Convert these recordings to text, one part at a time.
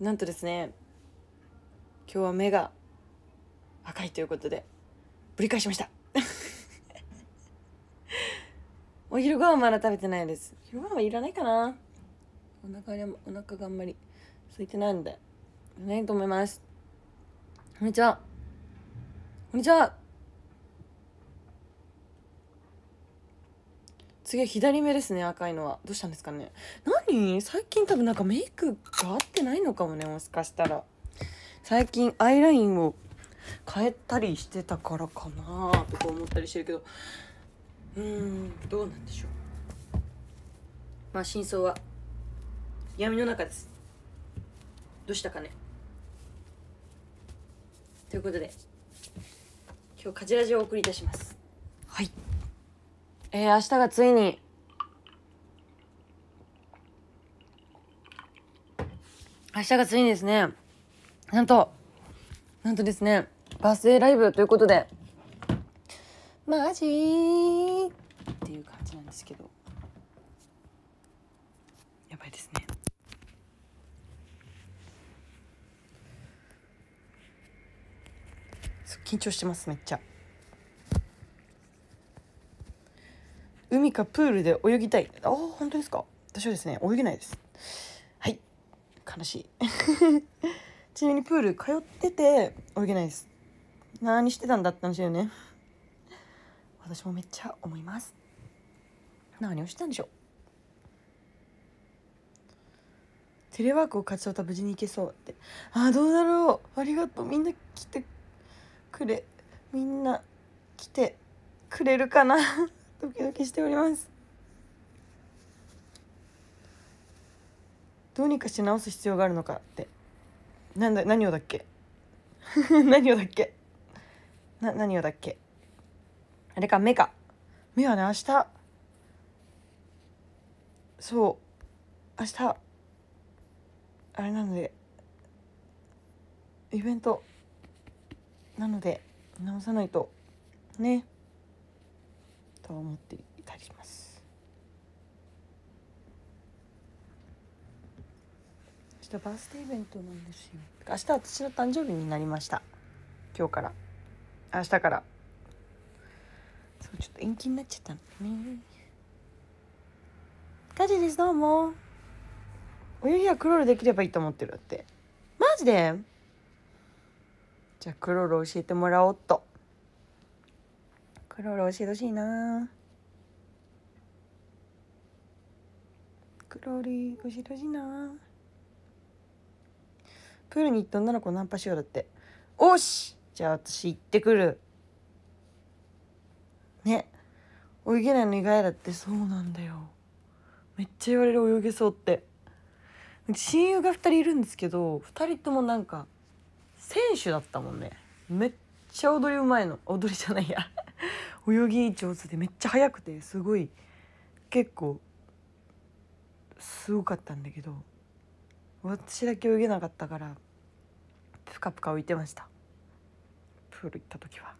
なんとですね今日は目が赤いということでぶり返しました お昼ご飯まだ食べてないです昼ご飯はいらないかなお腹がお腹があんまり空いてないんでないと思いますこんにちはこんにちは次は左目ですね赤いのはどうしたんですかね何最近多分なんかメイクが合ってないのかもねもしかしたら最近アイラインを変えたりしてたからかなとか思ったりしてるけどうーんどうなんでしょうまあ真相は闇の中ですどうしたかねということで今日カジラジをお送りいたしますはいえー、明日がついに。明日がついにですね、なんと、なんとですね、バースデーライブということで、マジーっていう感じなんですけど、やばいですね。緊張してます、めっちゃ。海かプールで泳ぎたいあ本当ですか私はですね泳げないですはい悲しい ちなみにプール通ってて泳げないです何してたんだって話だよね私もめっちゃ思います何をしてたんでしょうテレワークを勝ち取った無事に行けそうってあどうだろうありがとうみんな来てくれみんな来てくれるかなドキドキしておりますどうにかして直す必要があるのかってなんだ何をだっけ 何をだっけな何をだっけあれか目か目はね明日そう明日あれなのでイベントなので直さないとねとは思っていたりします。明日バースデーイベントなんですよ。明日私の誕生日になりました。今日から。明日から。そう、ちょっと延期になっちゃったんだね。火事です、どうも。泳ぎはクロールできればいいと思ってるって。マジでじゃあクロール教えてもらおうっと。クロール教えてほしいなクロール教えてほしいなプールに行った女の子ナンパしようだっておしじゃあ私行ってくるね泳げないの意外だってそうなんだよめっちゃ言われる泳げそうって親友が2人いるんですけど2人ともなんか選手だったもんねめっちゃ踊りうまいの踊りじゃないや泳ぎ上手でめっちゃ速くてすごい結構すごかったんだけど私だけ泳げなかったからプカプカ浮いてましたプール行った時は。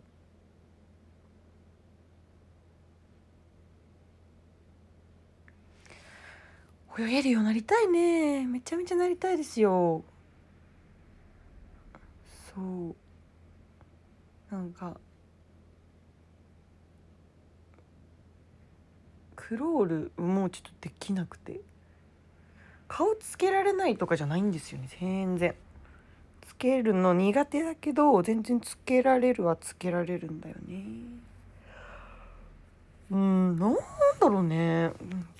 泳げるようになりたいねめちゃめちゃなりたいですよそうなんかクロールもうちょっとできなくて顔つけられないとかじゃないんですよね全然つけるの苦手だけど全然つけられるはつけられるんだよねうんなんだろうね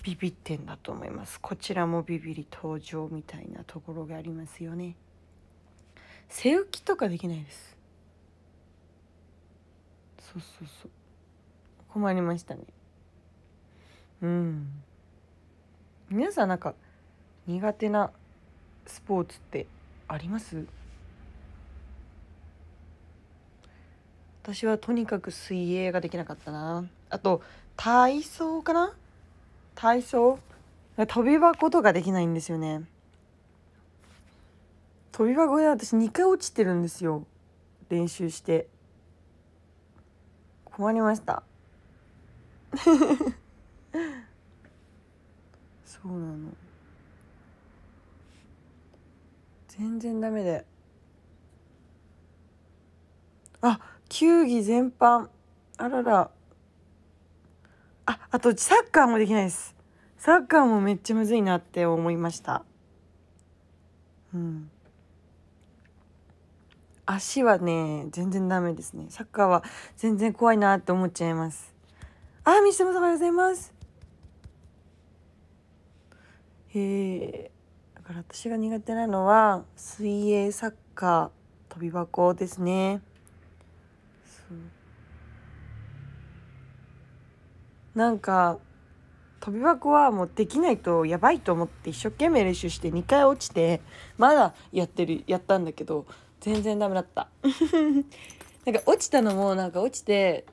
ビビってんだと思いますこちらもビビり登場みたいなところがありますよね背浮きとかできないですそうそうそう困りましたねうん皆さんなんか苦手なスポーツってあります私はとにかく水泳ができなかったなあと体操かな体操飛び箱とかできないんですよね飛び箱で私2回落ちてるんですよ練習して困りましたそうなの全然ダメであ球技全般あららああとサッカーもできないですサッカーもめっちゃむずいなって思いましたうん足はね全然ダメですねサッカーは全然怖いなって思っちゃいますあミステさんおはようございますへえだから私が苦手なのは水泳サッカー跳び箱ですねなんか跳び箱はもうできないとやばいと思って一生懸命練習して2回落ちてまだやってるやったんだけど全然ダメだった なんか落ちたのもなんか落ちて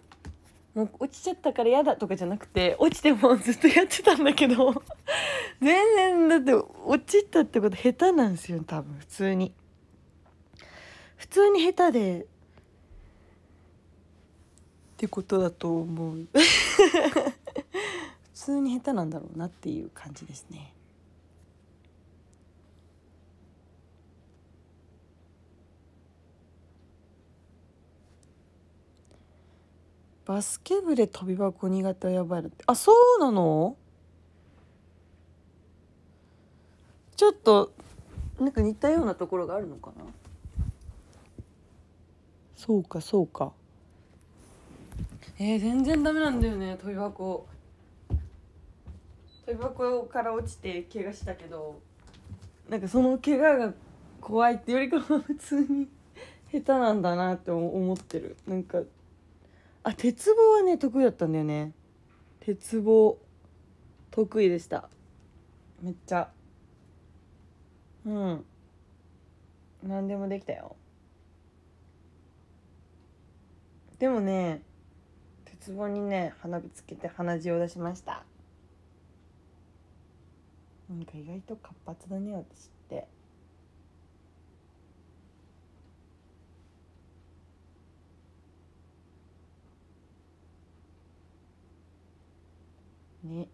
もう落ちちゃったから嫌だとかじゃなくて落ちてもずっとやってたんだけど 全然だって落ちたってこと下手なんですよ多分普通に普通に下手でってことだと思う 普通に下手なんだろうなっていう感じですねバスケ部で飛び箱苦手はやばいだってあそうなのちょっとなんか似たようなところがあるのかなそうかそうかえー、全然ダメなんだよね飛び箱飛び箱から落ちて怪我したけどなんかその怪我が怖いってよりかは普通に下手なんだなって思ってるなんかあ鉄棒はね得意だったんだよね鉄棒得意でしためっちゃうん何でもできたよでもね鉄棒にね花火つけて鼻血を出しましたなんか意外と活発だね私って。ね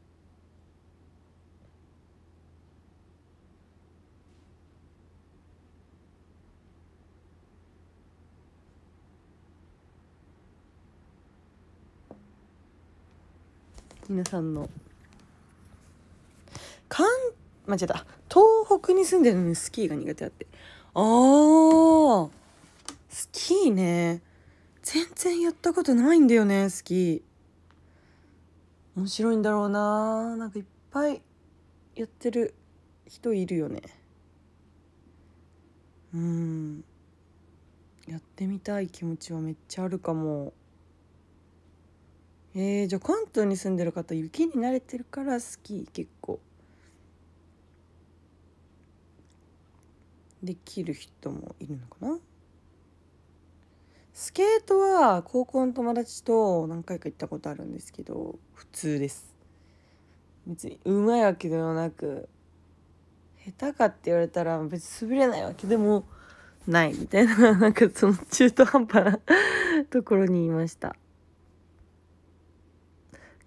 皆さんの関間違えた東北に住んでるのにスキーが苦手あってあースキーね全然やったことないんだよねスキー。面白いんだろうななんかいっぱいやってる人いるよねうんやってみたい気持ちはめっちゃあるかもえー、じゃあ関東に住んでる方雪に慣れてるから好き結構できる人もいるのかなスケートは高校の友達と何回か行ったことあるんですけど普通です別にうまいわけでもなく下手かって言われたら別に滑れないわけでもないみたいななんかその中途半端な ところにいました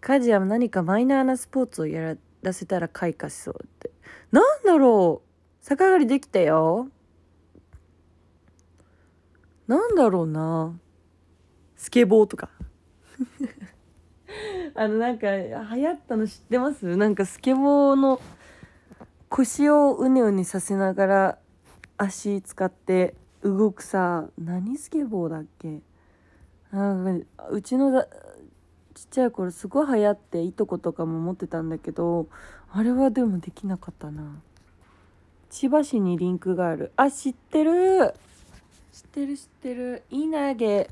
家事は何かマイナーなスポーツをやらせたら開花しそうってなんだろう逆上がりできたよなんだろうなスケボーとか あのなんか流行ったの知ってますなんかスケボーの腰をうねうねさせながら足使って動くさ何スケボーだっけなんかうちのだちっちゃい頃すごい流行っていとことかも持ってたんだけどあれはでもできなかったな千葉市にリンクがあるあ知ってる知ってる知ってる稲毛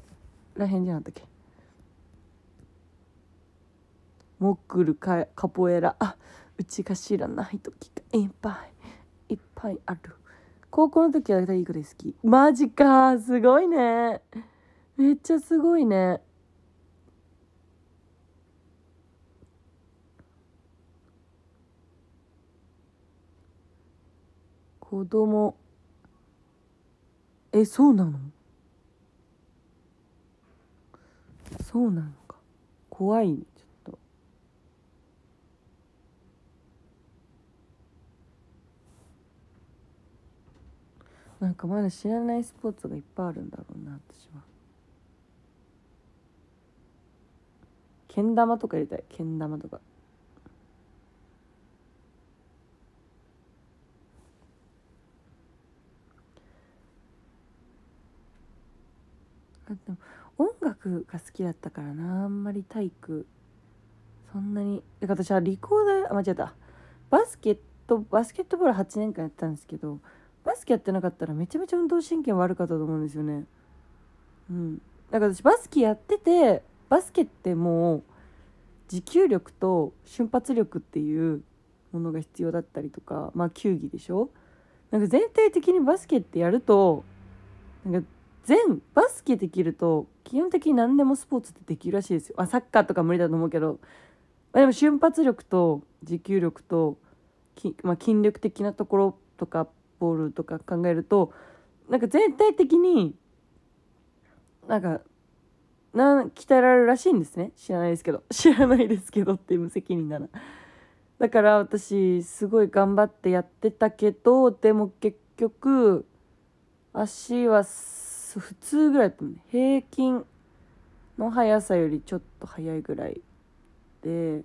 らへんじゃなかったっけモックルカカポエラあうちが知らない時がいっぱいいっぱいある高校の時は体らい好きマジかすごいねめっちゃすごいね子供えそうなのそうなのか怖いちょっとなんかまだ知らないスポーツがいっぱいあるんだろうな私はけん玉とか入れたいけん玉とか。が好きだったからなあんまり体育そんなに私は理工大あ間違えたバスケットバスケットボール8年間やったんですけどバスケやってなかったらめちゃめちゃ運動神経悪かったと思うんですよねうんだから私バスケやっててバスケってもう持久力と瞬発力っていうものが必要だったりとかまあ球技でしょなんか全体的にバスケってやるとなんか全バスケできると基本的に何でもスポーツってできるらしいですよあサッカーとか無理だと思うけど、あ、でも瞬発力と持久力とき、まあ、筋力的なところとかボールとか考えるとなんか全体的になんかな鍛えられるらしいんですね知らないですけど 知らないですけどって無責任だなだから私すごい頑張ってやってたけどでも結局足は普通ぐらいだった平均の速さよりちょっと速いぐらいで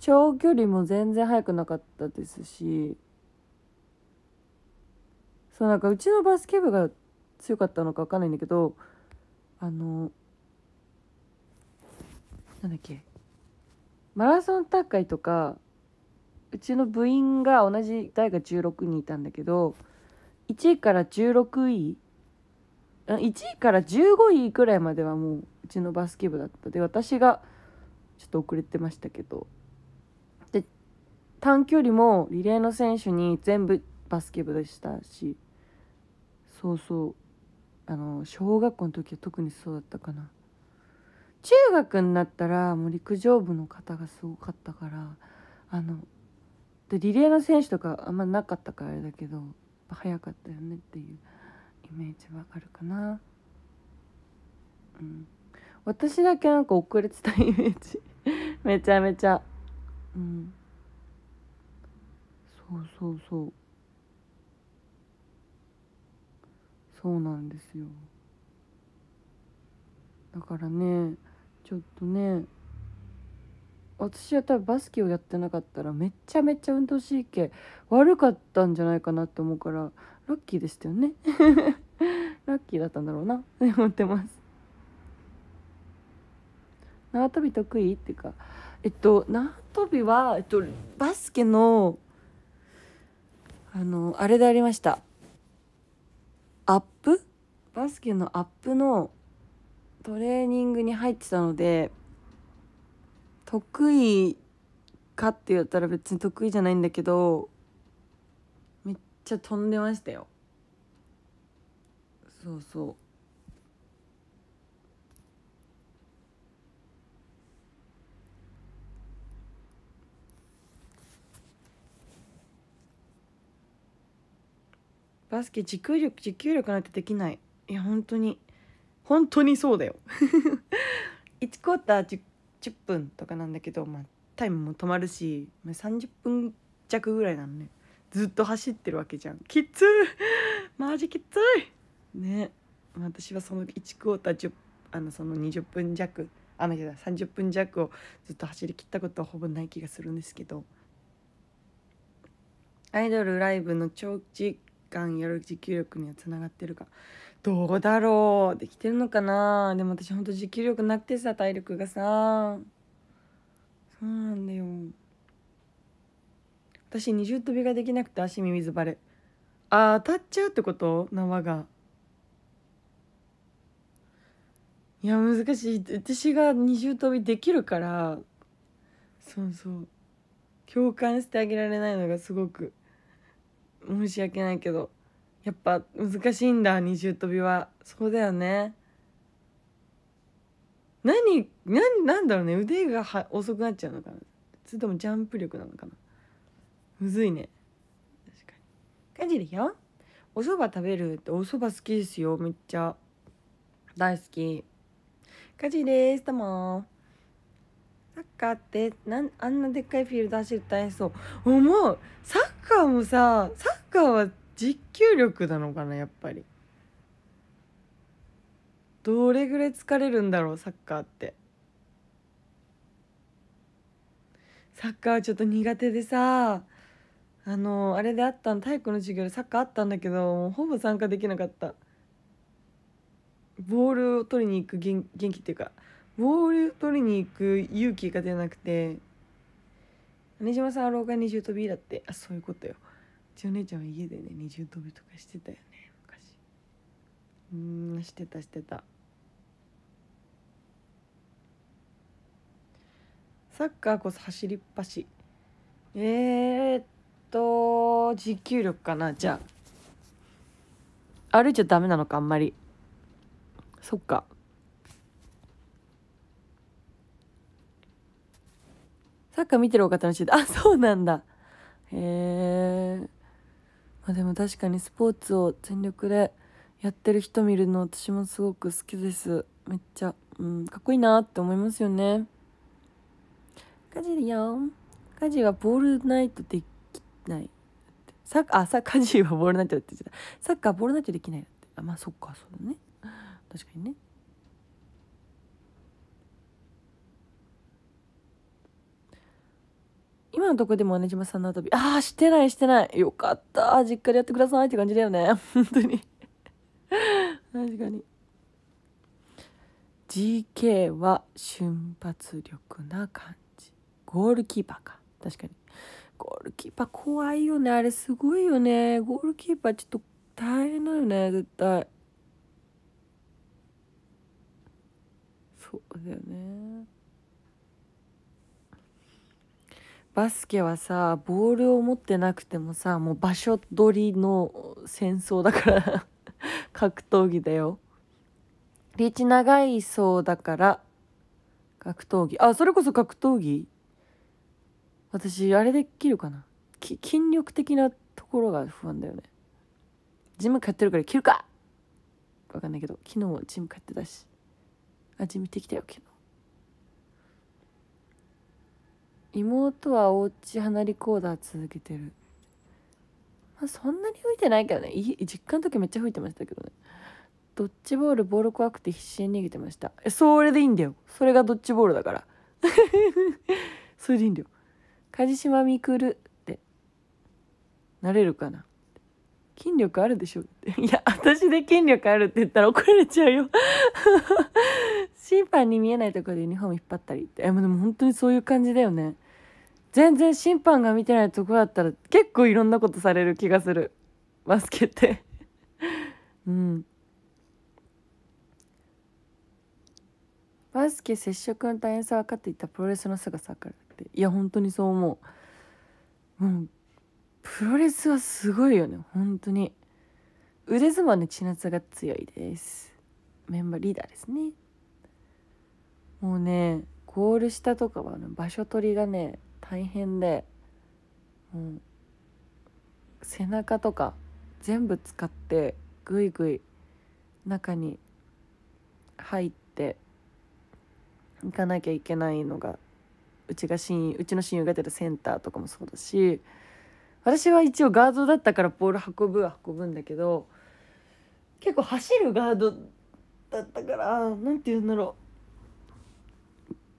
長距離も全然速くなかったですしそうなんかうちのバスケ部が強かったのか分かんないんだけどあのなんだっけマラソン大会とかうちの部員が同じ大が16人いたんだけど1位から16位1位から15位くらいまではもううちのバスケ部だったで私がちょっと遅れてましたけどで短距離もリレーの選手に全部バスケ部でしたしそうそうあの小学校の時は特にそうだったかな中学になったらもう陸上部の方がすごかったからあのでリレーの選手とかあんまなかったからあれだけど早かったよねっていう。イメージわかるかなうん私だけなんか遅れてたイメージ めちゃめちゃうんそうそうそうそうなんですよだからねちょっとね私は多分バスケをやってなかったらめちゃめちゃ運動神経悪かったんじゃないかなって思うからラッキーでしたよね ラッキーだったんだろうなっ思ってます縄跳び得意っていうかえっと縄跳びは、えっと、バスケのあのあれでありましたアップバスケのアップのトレーニングに入ってたので得意かって言ったら別に得意じゃないんだけどちゃ飛んでましたよそうそうバスケ持久力持久力なんてできないいや本当に本当にそうだよ1 クォーター 10, 10分とかなんだけど、まあ、タイムも止まるし、まあ、30分弱ぐらいなのねずっと走ってるわけじゃんきつい マジきついね私はその1クォーターあのその20分弱あの30分弱をずっと走りきったことはほぼない気がするんですけどアイドルライブの長時間やる持久力にはつながってるかどうだろうできてるのかなでも私ほんと持久力なくてさ体力がさそうなんだよ。私二重跳びができなくて足耳ずばれあー当たっちゃうってこと縄がいや難しい私が二重跳びできるからそうそう共感してあげられないのがすごく申し訳ないけどやっぱ難しいんだ二重跳びはそうだよね何何なんだろうね腕がは遅くなっちゃうのかなそれともジャンプ力なのかなむずいね確かに感じるよお蕎麦食べるってお蕎麦好きですよめっちゃ大好きカジですどうもサッカーってなんあんなでっかいフィールド走る大変そう思うサッカーもさサッカーは実球力なのかなやっぱりどれぐらい疲れるんだろうサッカーってサッカーはちょっと苦手でさあのあれであったの体育の授業でサッカーあったんだけどほぼ参加できなかったボールを取りに行く元気っていうかボール取りに行く勇気が出なくて姉島さんは廊下二重跳びだってあそういうことようちお姉ちゃんは家でね二重跳びとかしてたよね昔うんしてたしてたサッカーこそ走りっぱしえー、と持久力かなじゃあ歩いちゃダメなのかあんまりそっかサッカー見てる方楽しいあそうなんだへえまあでも確かにスポーツを全力でやってる人見るの私もすごく好きですめっちゃ、うん、かっこいいなって思いますよねカジよカジはボールナイトでないサッカーあサッカー人はボールなイって言ってたサッカーボールナイトできないってあまあそっかそうだね確かにね今のとこでも姉島さんの後ああしてないしてないよかった実家でやってくださいって感じだよね 本当に確かに GK は瞬発力な感じゴールキーパーか確かにゴールキーパー怖いよね。あれすごいよね。ゴールキーパーちょっと大変だよね、絶対。そうだよね。バスケはさボールを持ってなくてもさもう場所取りの戦争だから 格闘技だよリーチ長いそうだから格闘技あそれこそ格闘技私あれできるかな筋力的なところが不安だよねジム通ってるから切るか分かんないけど昨日もジム通ってたしあジム行ってきたよ昨日妹はおうち離リコーダー続けてるまあそんなに吹いてないけどね実家の時めっちゃ吹いてましたけどねドッジボールボール怖くて必死に逃げてましたえそれでいいんだよそれがドッジボールだから それでいいんだよ梶島みくるってなれるかな筋力あるでしょいや私で筋力あるって言ったら怒られちゃうよ 審判に見えないところでユニフォーム引っ張ったりってでも本当にそういう感じだよね全然審判が見てないとこだったら結構いろんなことされる気がするバスケって うんバスケ接触の大変さ分かっていたプロレスのすぐさ分かるっていや本当にそう思ううん。プロレスはすごいよね本当に腕相撲の千夏が強いですメンバーリーダーですねもうねゴール下とかは、ね、場所取りがね大変でもう背中とか全部使ってぐいぐい中に入って行かなきゃいけないのがうちが親うちの親友が出たセンターとかもそうだし私は一応ガードだったからボール運ぶは運ぶんだけど結構走るガードだったから何て言うんだろ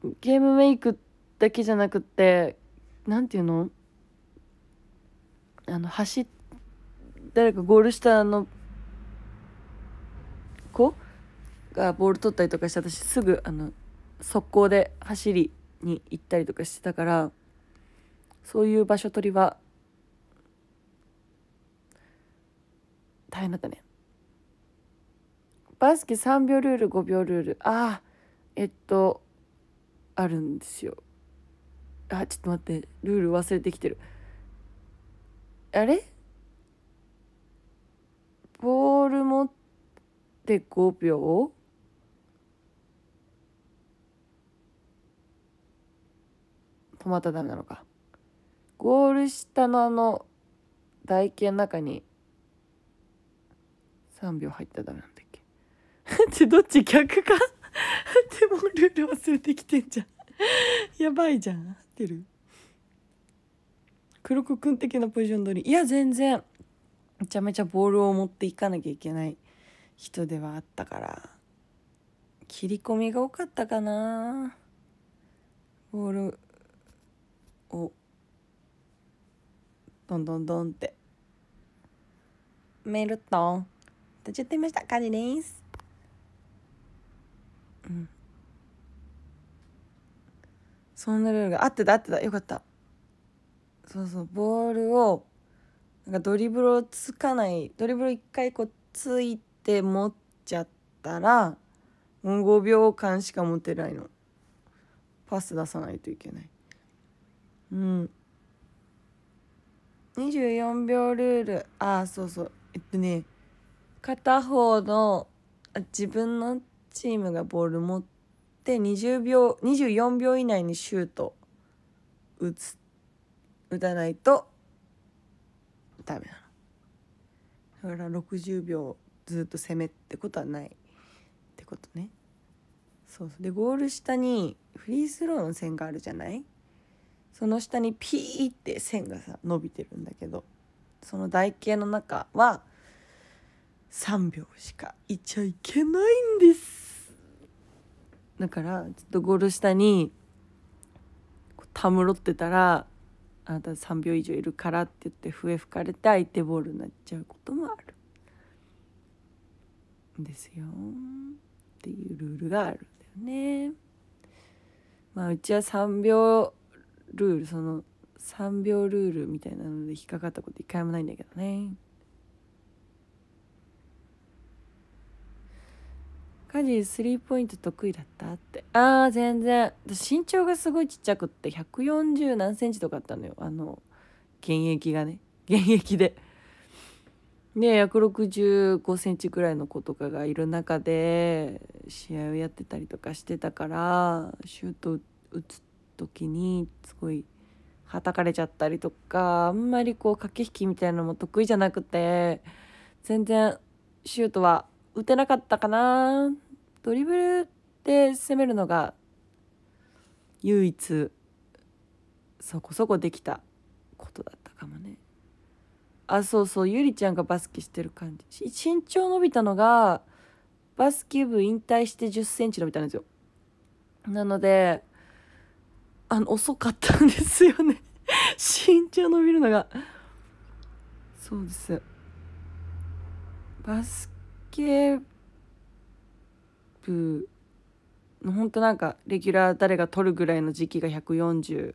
うゲームメイクだけじゃなくって何て言うのあの走誰かゴール下の子がボール取ったりとかして私すぐあの速攻で走りに行ったりとかしてたからそういう場所取りは大変だったね。バスケ3秒ルール5秒ルールああえっとあるんですよ。あちょっと待ってルール忘れてきてる。あれボール持って5秒止まったらダメなのか。ゴール下のあの、台形の中に、3秒入ったらダメなんだっけ。っ て、どっち逆か でもルール忘れてきてんじゃん やばいじゃん。合ってる黒子くん的なポジション取り。いや、全然。めちゃめちゃボールを持っていかなきゃいけない人ではあったから。切り込みが多かったかなボールをどんどんどんってメールと立ち寄ってみましたカジですうんそんなルールがあってたあってたよかったそうそうボールをなんかドリブルをつかないドリブル一回こうついて持っちゃったら5秒間しか持てないのパス出さないといけないうん24秒ルールああそうそうえっとね片方の自分のチームがボール持って20秒24秒以内にシュート打つ打たないとダメなのだから60秒ずっと攻めってことはないってことねそうそうでゴール下にフリースローの線があるじゃないその下にピーって線がさ伸びてるんだけどその台形の中は3秒しかいちゃいけないんですだからちょっとゴール下にたむろってたらあなた3秒以上いるからって言って笛吹かれて相手ボールになっちゃうこともあるんですよっていうルールがあるんだよね。まあうちは3秒ルールその3秒ルールみたいなので引っかかったこと一回もないんだけどねカジスリーポイント得意だったってああ全然身長がすごいちっちゃくって140何センチとかあったのよあの現役がね現役で。ね、165センチくらいの子とかがいる中で試合をやってたりとかしてたからシュート打つ時にすごいはたかれちゃったりとかあんまりこう駆け引きみたいなのも得意じゃなくて全然シュートは打てなかったかなドリブルで攻めるのが唯一そこそこできたことだったかもねあそうそうゆりちゃんがバスケしてる感じ身長伸びたのがバスケ部引退して1 0ンチ伸びたんですよなのであの遅かったんですよね 身長伸びるのがそうですバスケ部のほんとなんかレギュラー誰が取るぐらいの時期が148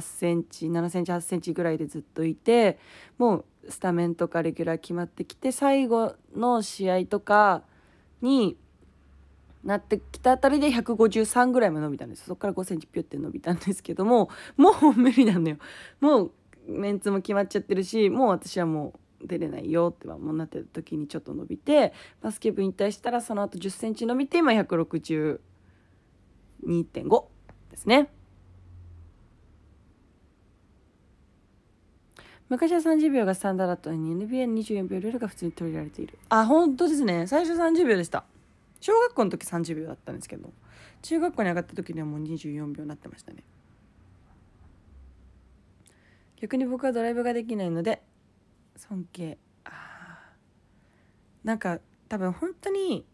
センチ7センチ8センチぐらいでずっといてもうスタメンとかレギュラー決まってきて最後の試合とかになってきたあたりで153ぐらいも伸びたんですそこから5センチピュって伸びたんですけども もう無理なのよもうメンツも決まっちゃってるしもう私はもう出れないよってはもうなってた時にちょっと伸びてバスケ部引退したらその後10センチ伸びて今162.5ですね。昔は30秒がスタンダードだったのに NBA24 秒ルールが普通に取り入れられているあ本当ですね最初30秒でした小学校の時30秒だったんですけど中学校に上がった時にはもう24秒になってましたね逆に僕はドライブができないので尊敬あなんか多分本当に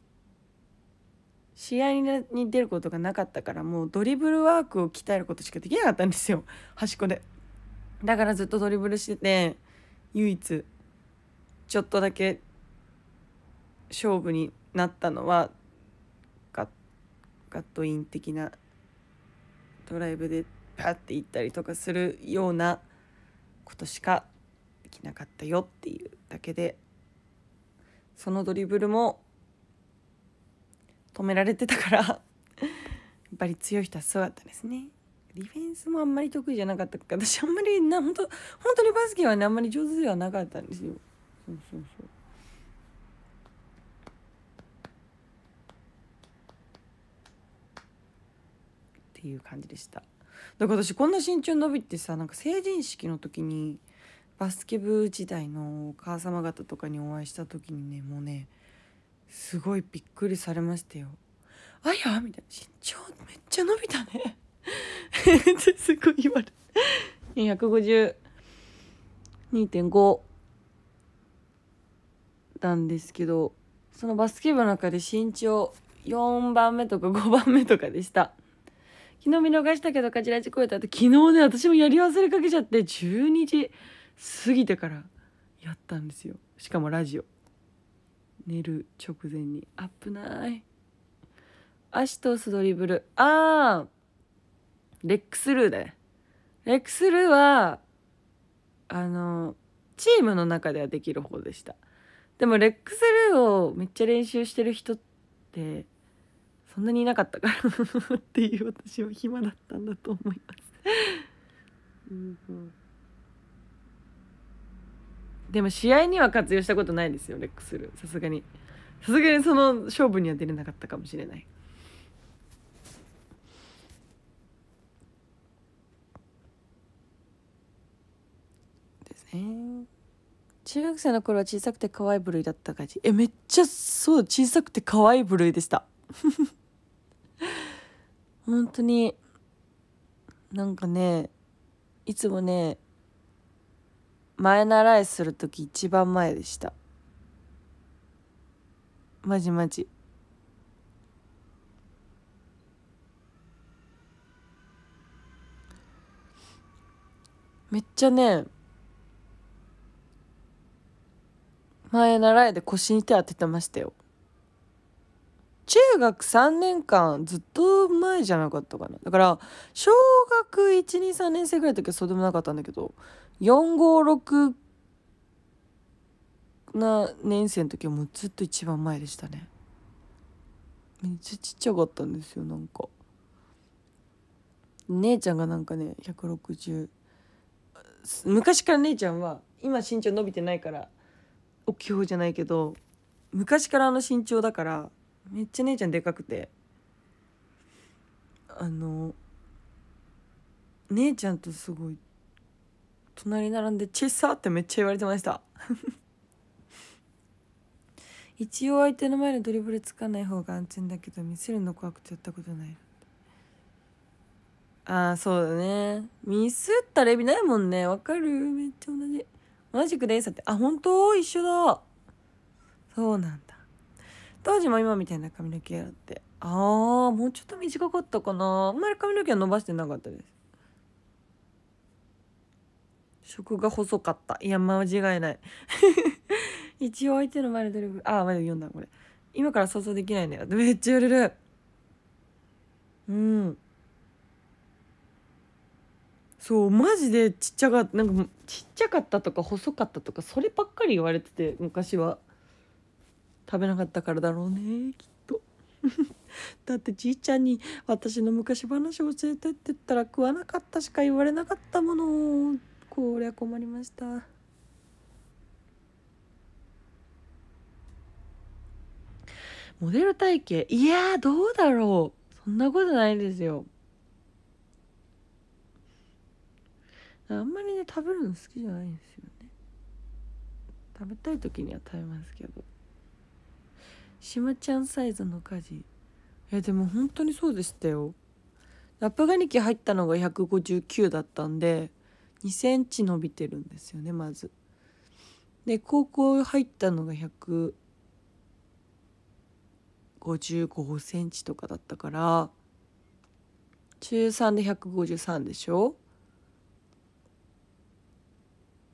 試合に出ることがなかったからもうドリブルワークを鍛えることしかできなかったんですよ端っこでだからずっとドリブルしてて唯一ちょっとだけ勝負になったのはカットイン的なドライブでパッて行ったりとかするようなことしかできなかったよっていうだけでそのドリブルも止められてたからやっぱり強い人はすごかったですね。ディフェンスもあんまり得意じゃなかったか私あんまりな本当本当にバスケはねあんまり上手ではなかったんですよ。そうそうっていう感じでしただから私こんな身長伸びてさなんか成人式の時にバスケ部時代のお母様方とかにお会いした時にねもうねすごいびっくりされましたよ「あや」みたいな「身長めっちゃ伸びたね」ってすごい言われ152.5なんですけどそのバスケ部の中で身長4番目とか5番目とかでした。昨日見逃したけど、カジラジ超えた後、昨日ね、私もやり忘れかけちゃって、12時過ぎてからやったんですよ。しかもラジオ。寝る直前に。あっない。足通すドリブル。あーレックスルーだね。レックスルーは、あの、チームの中ではできる方でした。でもレックスルーをめっちゃ練習してる人って、そんなにいなかったから っていう私は暇だったんだと思いますうん、うん、でも試合には活用したことないですよレックスルさすがにさすがにその勝負には出れなかったかもしれないですね中学生の頃は小さくて可愛い部類だった感じえめっちゃそう小さくて可愛い部類でした本当になんかねいつもね前習いする時一番前でしたマジマジめっちゃね前習いで腰に手当ててましたよ中学3年間ずっと前じゃなかったかなだから小学123年生ぐらいの時はそうでもなかったんだけど456な年生の時はもうずっと一番前でしたねめっちゃちっちゃかったんですよなんか姉ちゃんがなんかね160昔から姉ちゃんは今身長伸びてないから大きい方じゃないけど昔からあの身長だからめっちゃ姉ちゃんでかくてあの姉ちゃんとすごい隣並んで「チェさ」ー」ってめっちゃ言われてました 一応相手の前でドリブルつかない方が安全だけど見せるの怖くてやったことないああそうだねミスったレビないもんねわかるめっちゃ同じ同じくでーさってあ本当一緒だそうなんだ当時も今みたいな髪の毛だってああもうちょっと短かったかなあんまり髪の毛は伸ばしてなかったです食が細かったいや間違いない 一応相手の前でドリブああまだ読んだこれ今から想像できないんだよめっちゃ揺れるうんそうマジでちっちゃかったなんかちっちゃかったとか細かったとかそればっかり言われてて昔は食べなかったからだろうねきっと だってじいちゃんに私の昔話を教えてって言ったら食わなかったしか言われなかったものこりゃ困りましたモデル体型いやどうだろうそんなことないですよあんまりね食べるの好きじゃないんですよね食べたい時には食べますけどしまちゃんサイズの家事えでも本当にそうでしたよラップガニキ入ったのが159だったんで2センチ伸びてるんですよねまずで高校入ったのが155センチとかだったから中3で153でしょ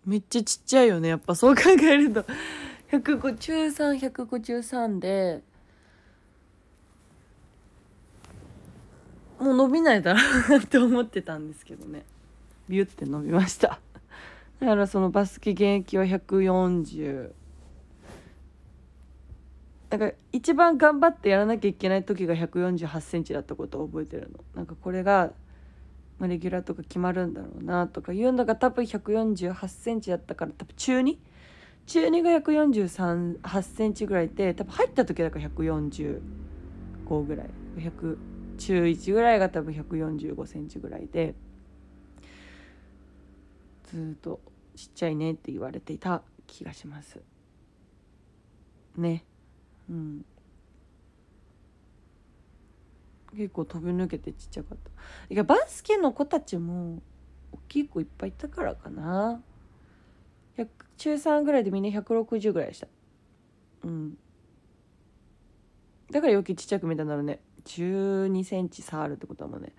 めっちゃちっちゃいよねやっぱそう考えると153153でもう伸びないだろうなって思ってたんですけどねビュって伸びました だからそのバスケ現役は140なんか一番頑張ってやらなきゃいけない時が1 4 8ンチだったことを覚えてるのなんかこれが、レギュラーとか決まるんだろうなとかいうのが多分1 4 8ンチだったから多分中2中2が1 4 8センチぐらいで多分入った時だから145ぐらい100中1ぐらいが多分145センチぐらいでずっとちっちゃいねって言われていた気がしますねうん結構飛び抜けてちっちゃかったいやバスケの子たちも大きい子いっぱいいたからかな中3ぐらいでみんな160ぐらいでしたうんだから余計ちっちゃく見たんだろうね1 2センチ差あるってことだもんね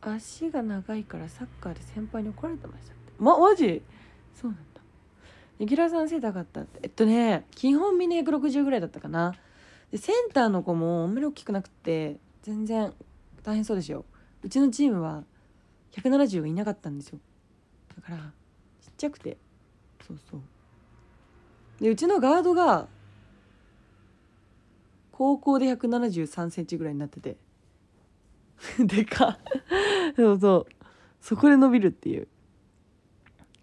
足が長いからサッカーで先輩に怒られてましたってまマジそうなんだねぎらさん背高かったってえっとね基本みんな160ぐらいだったかなでセンターの子もあんまり大きくなくて全然大変そうですようちのチームは170がいなかったんですよだからちっちゃくてそうそうでうちのガードが高校で1 7 3センチぐらいになってて でかそうそうそこで伸びるっていう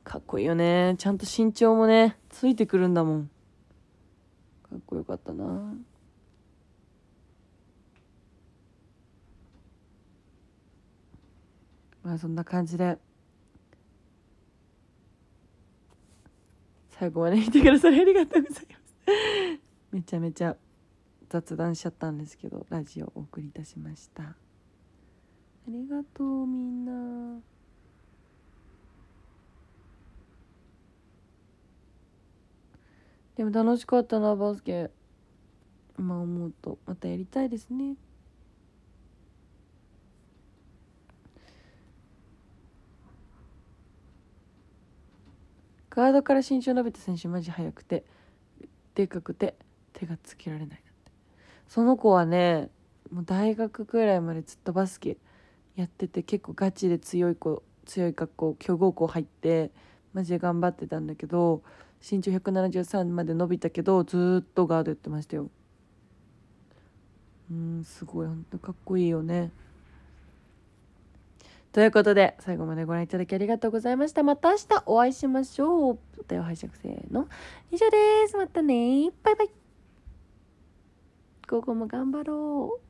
かっこいいよねちゃんと身長もねついてくるんだもんかっこよかったなまあそんな感じで最後まで見てくださりありがとうございます めちゃめちゃ雑談しちゃったんですけどラジオお送りいたしましたありがとうみんなでも楽しかったなバスケ今思うとまたやりたいですねガードから身長伸びた選手マジ速くてでかくて手がつけられないその子はねもう大学くらいまでずっとバスケやってて結構ガチで強い子強い格好強豪校入ってマジで頑張ってたんだけど身長173まで伸びたけどずっとガードやってましたようんすごいほんとかっこいいよね。ということで、最後までご覧いただきありがとうございました。また明日お会いしましょう。おを拝借せーの。以上です。またね。バイバイ。午後も頑張ろう。